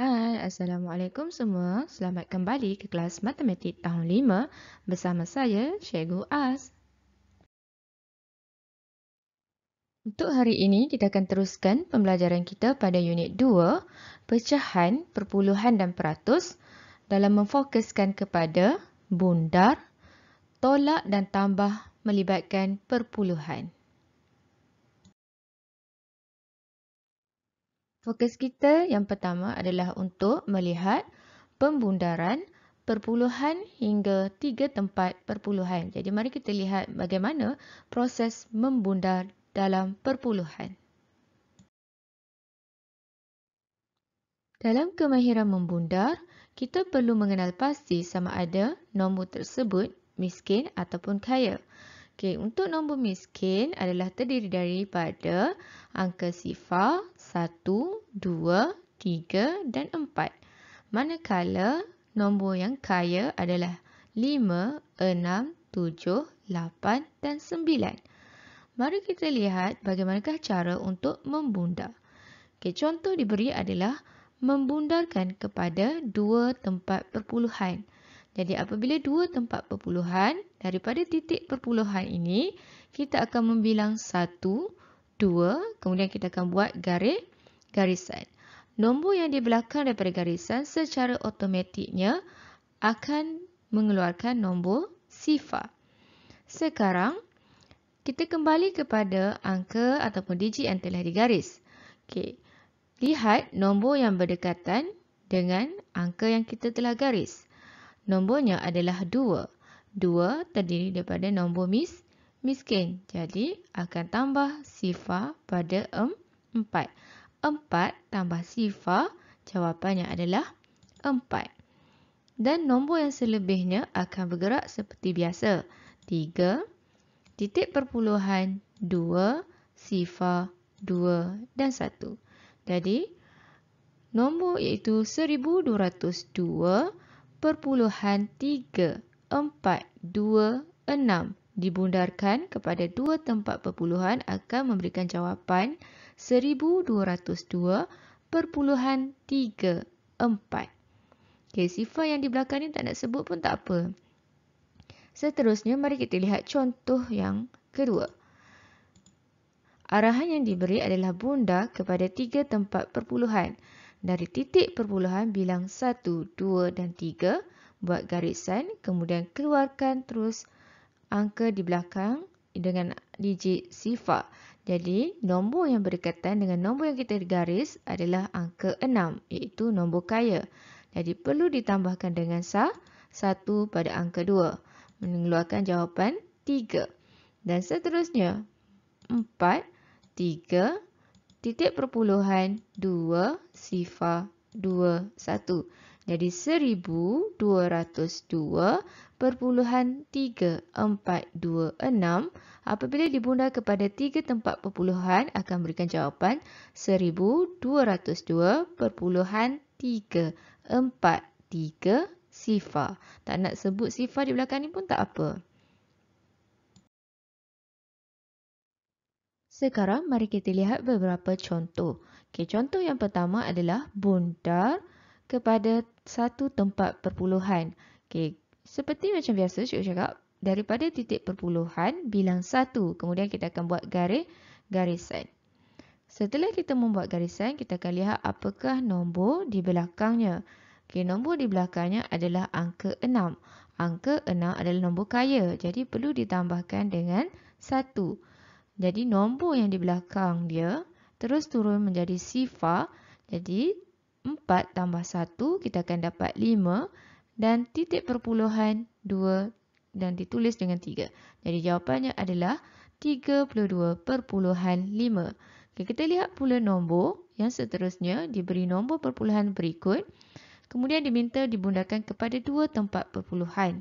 Hai, Assalamualaikum semua. Selamat kembali ke kelas matematik tahun 5 bersama saya, Cikgu As. Untuk hari ini, kita akan teruskan pembelajaran kita pada unit 2, pecahan, perpuluhan dan peratus dalam memfokuskan kepada bundar, tolak dan tambah melibatkan perpuluhan. Fokus kita yang pertama adalah untuk melihat pembundaran perpuluhan hingga tiga tempat perpuluhan. Jadi mari kita lihat bagaimana proses membundar dalam perpuluhan. Dalam kemahiran membundar, kita perlu mengenal pasti sama ada nombor tersebut miskin ataupun kaya. Okey, untuk nombor miskin adalah terdiri daripada angka sifar 1, 2, 3 dan 4. Manakala nombor yang kaya adalah 5, 6, 7, 8 dan 9. Mari kita lihat bagaimanakah cara untuk membundar. Okey, contoh diberi adalah membundarkan kepada dua tempat perpuluhan. Jadi apabila dua tempat perpuluhan daripada titik perpuluhan ini, kita akan membilang satu, dua, kemudian kita akan buat garis garisan. Nombor yang di belakang daripada garisan secara automatiknya akan mengeluarkan nombor sifar. Sekarang, kita kembali kepada angka ataupun digit yang telah digaris. Okay. Lihat nombor yang berdekatan dengan angka yang kita telah garis. Nombornya adalah 2. 2 terdiri daripada nombor mis miskin. Jadi, akan tambah sifar pada 4. 4 tambah sifar, jawapannya adalah 4. Dan nombor yang selebihnya akan bergerak seperti biasa. 3, titik perpuluhan 2, sifar 2 dan 1. Jadi, nombor iaitu 1202 0.3426 dibundarkan kepada dua tempat perpuluhan akan memberikan jawapan 1202.34. Okey, sifar yang di belakang ni tak nak sebut pun tak apa. Seterusnya, mari kita lihat contoh yang kedua. Arahan yang diberi adalah bundar kepada tiga tempat perpuluhan. Dari titik perpuluhan bilang 1, 2 dan 3, buat garisan kemudian keluarkan terus angka di belakang dengan digit sifar. Jadi, nombor yang berdekatan dengan nombor yang kita garis adalah angka 6 iaitu nombor kaya. Jadi, perlu ditambahkan dengan sah 1 pada angka 2 mengeluarkan jawapan 3. Dan seterusnya, 4, 3, 4 titik perpuluhan 2 sifar 2 1. Jadi 1202 perpuluhan 3 4 2 6 apabila dibundar kepada tiga tempat perpuluhan akan berikan jawapan 1202 perpuluhan 3 4 3 sifar. Tak nak sebut sifar di belakang ni pun tak apa. Sekarang mari kita lihat beberapa contoh. Okey, contoh yang pertama adalah bundar kepada satu tempat perpuluhan. Okey, seperti macam biasa cikgu cakap, daripada titik perpuluhan bilang satu. Kemudian kita akan buat garis garisan. Setelah kita membuat garisan, kita akan lihat apakah nombor di belakangnya. Okey, nombor di belakangnya adalah angka enam. Angka enam adalah nombor kaya, jadi perlu ditambahkan dengan satu. Jadi nombor yang di belakang dia terus turun menjadi sifar. Jadi 4 tambah 1 kita akan dapat 5 dan titik perpuluhan 2 dan ditulis dengan 3. Jadi jawapannya adalah 32.5. Okay, kita lihat pula nombor yang seterusnya diberi nombor perpuluhan berikut. Kemudian diminta dibundarkan kepada dua tempat perpuluhan.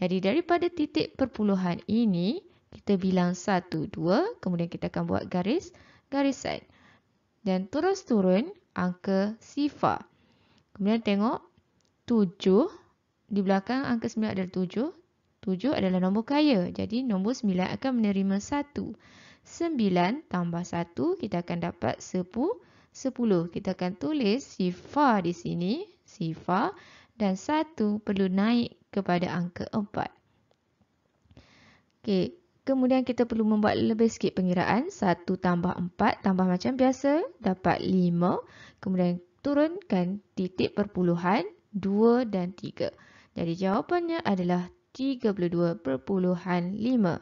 Jadi daripada titik perpuluhan ini, kita bilang satu, dua, kemudian kita akan buat garis garisan. Dan terus turun angka sifar. Kemudian tengok tujuh di belakang angka sembilan adalah tujuh. Tujuh adalah nombor kaya, jadi nombor sembilan akan menerima satu. Sembilan tambah satu kita akan dapat sepuluh. Sepuluh Kita akan tulis sifar di sini, sifar, dan satu perlu naik kepada angka empat. Okey, Kemudian kita perlu membuat lebih sikit pengiraan. 1 tambah 4 tambah macam biasa dapat 5. Kemudian turunkan titik perpuluhan 2 dan 3. Jadi jawapannya adalah perpuluhan 32.5.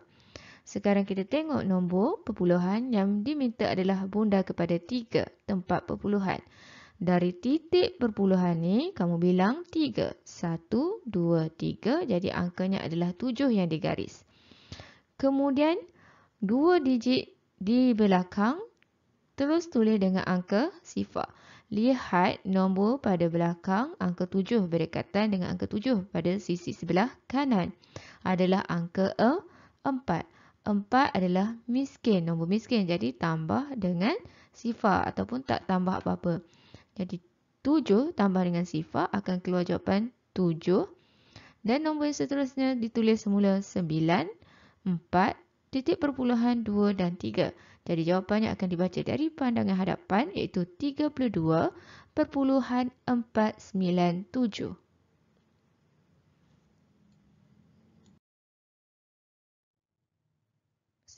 Sekarang kita tengok nombor perpuluhan yang diminta adalah bunda kepada tiga tempat perpuluhan. Dari titik perpuluhan ni, kamu bilang tiga satu dua tiga. Jadi angkanya adalah tujuh yang digaris kemudian dua digit di belakang, terus tulis dengan angka sifar. Lihat nombor pada belakang angka tujuh berdekatan dengan angka tujuh pada sisi sebelah kanan adalah angka e empat. Empat adalah miskin, nombor miskin. Jadi tambah dengan sifar ataupun tak tambah apa-apa. Jadi tujuh tambah dengan sifar akan keluar jawapan tujuh Dan nombor yang seterusnya ditulis semula sembilan. 4 titik perpuluhan 2 dan 3. Jadi jawapannya akan dibaca dari pandangan hadapan iaitu 32 perpuluhan 497.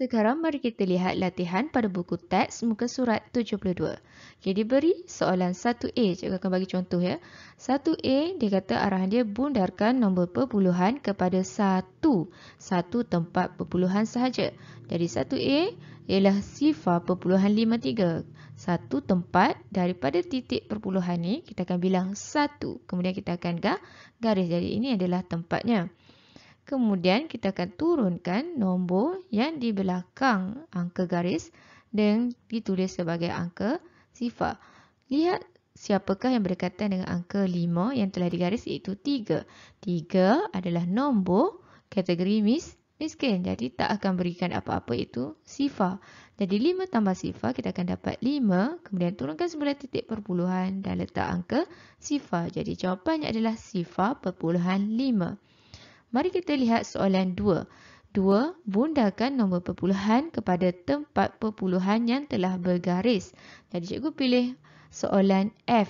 Sekarang mari kita lihat latihan pada buku teks muka surat 72. Jadi beri soalan 1A. Cikgu akan bagi contoh ya. 1A dia kata arahan dia bundarkan nombor perpuluhan kepada satu. Satu tempat perpuluhan sahaja. Jadi 1A ialah sifar perpuluhan 53. Satu tempat daripada titik perpuluhan ni kita akan bilang satu. Kemudian kita akan garis. Jadi ini adalah tempatnya kemudian kita akan turunkan nombor yang di belakang angka garis dan ditulis sebagai angka sifar. Lihat siapakah yang berdekatan dengan angka 5 yang telah digaris iaitu 3. 3 adalah nombor kategori mis miskin. Jadi tak akan berikan apa-apa itu sifar. Jadi 5 tambah sifar kita akan dapat 5. Kemudian turunkan sebelah titik perpuluhan dan letak angka sifar. Jadi jawapannya adalah sifar perpuluhan 5. Mari kita lihat soalan 2. 2. Bundakan nombor perpuluhan kepada tempat perpuluhan yang telah bergaris. Jadi cikgu pilih soalan F.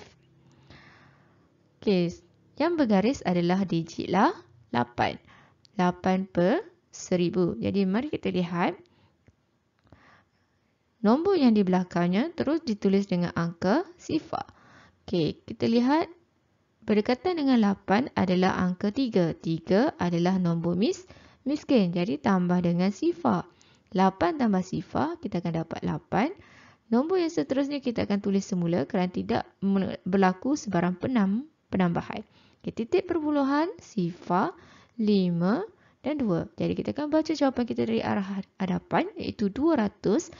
Okay, yang bergaris adalah digit lah 8. 8 per 1000. Jadi mari kita lihat nombor yang di belakangnya terus ditulis dengan angka sifar. Okey, kita lihat Berdekatan dengan 8 adalah angka 3. 3 adalah nombor mis miskin. Jadi tambah dengan sifar. 8 tambah sifar, kita akan dapat 8. Nombor yang seterusnya kita akan tulis semula kerana tidak berlaku sebarang penam, penambahan. Okay, titik perpuluhan, sifar, 5 dan 2. Jadi kita akan baca jawapan kita dari arah hadapan iaitu 250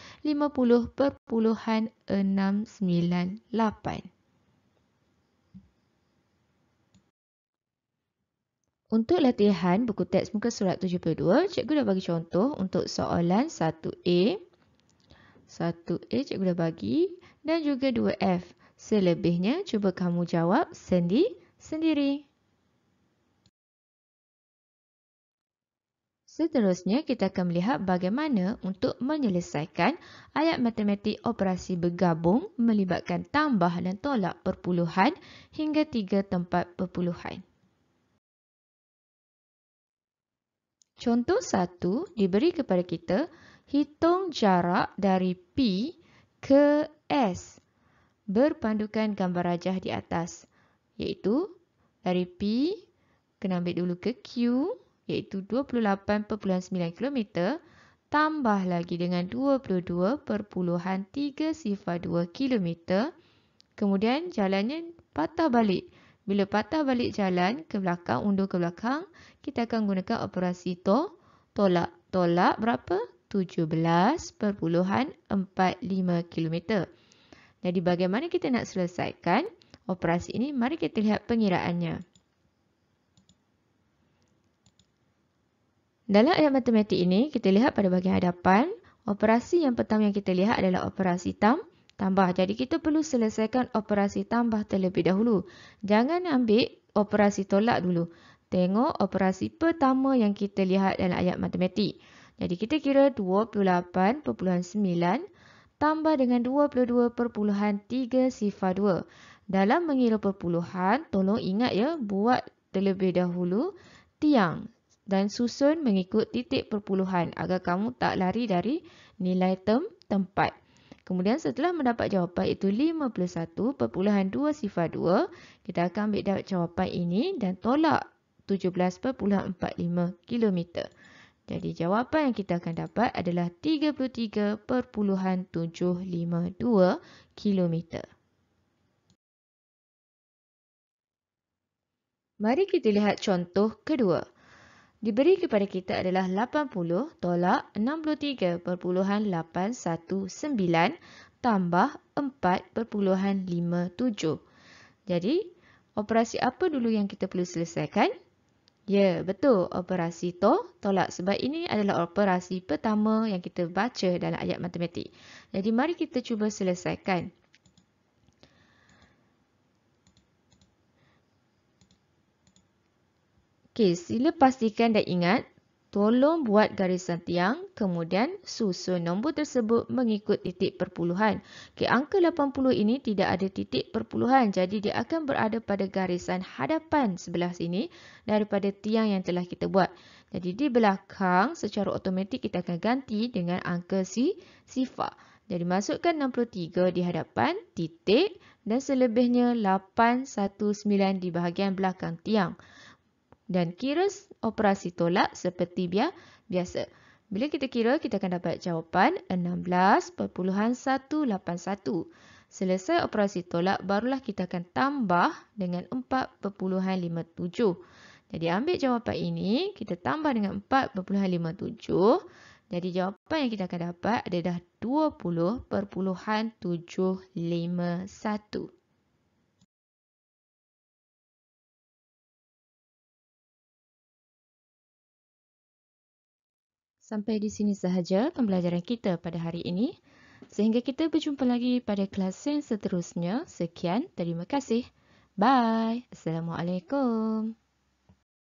perpuluhan 698. Untuk latihan buku teks muka surat 72, cikgu dah bagi contoh untuk soalan 1A. 1A cikgu dah bagi dan juga 2F. Selebihnya cuba kamu jawab sendiri-sendiri. Seterusnya kita akan melihat bagaimana untuk menyelesaikan ayat matematik operasi bergabung melibatkan tambah dan tolak perpuluhan hingga tiga tempat perpuluhan. Contoh satu diberi kepada kita, hitung jarak dari P ke S berpandukan gambar rajah di atas. Iaitu dari P, kena ambil dulu ke Q, iaitu 28.9 km tambah lagi dengan 22.3 sifar 2 km. Kemudian jalannya patah balik. Bila patah balik jalan ke belakang, undur ke belakang, kita akan gunakan operasi to, tolak. Tolak berapa? 17.45 km. Jadi bagaimana kita nak selesaikan operasi ini? Mari kita lihat pengiraannya. Dalam ayat matematik ini, kita lihat pada bahagian hadapan, operasi yang pertama yang kita lihat adalah operasi tambah tambah. Jadi kita perlu selesaikan operasi tambah terlebih dahulu. Jangan ambil operasi tolak dulu. Tengok operasi pertama yang kita lihat dalam ayat matematik. Jadi kita kira 28.9 tambah dengan 22.3 sifar 2. Dalam mengira perpuluhan, tolong ingat ya, buat terlebih dahulu tiang dan susun mengikut titik perpuluhan agar kamu tak lari dari nilai term tempat. Kemudian setelah mendapat jawapan itu 51.2 sifar 2, kita akan ambil jawapan ini dan tolak 17.45 km. Jadi jawapan yang kita akan dapat adalah 33.752 km. Mari kita lihat contoh kedua diberi kepada kita adalah 80 tolak 63.819 tambah 4.57. Jadi, operasi apa dulu yang kita perlu selesaikan? Ya, betul. Operasi to, tolak. Sebab ini adalah operasi pertama yang kita baca dalam ayat matematik. Jadi, mari kita cuba selesaikan. Okey, sila pastikan dan ingat, tolong buat garisan tiang, kemudian susun nombor tersebut mengikut titik perpuluhan. Okey, angka 80 ini tidak ada titik perpuluhan, jadi dia akan berada pada garisan hadapan sebelah sini daripada tiang yang telah kita buat. Jadi di belakang secara automatik kita akan ganti dengan angka si sifar. Jadi masukkan 63 di hadapan titik dan selebihnya 819 di bahagian belakang tiang dan kira operasi tolak seperti biasa. Bila kita kira, kita akan dapat jawapan 16.181. Selesai operasi tolak, barulah kita akan tambah dengan 4.57. Jadi ambil jawapan ini, kita tambah dengan 4.57. Jadi jawapan yang kita akan dapat adalah 20.751. Sampai di sini sahaja pembelajaran kita pada hari ini. Sehingga kita berjumpa lagi pada kelas yang seterusnya. Sekian, terima kasih. Bye. Assalamualaikum.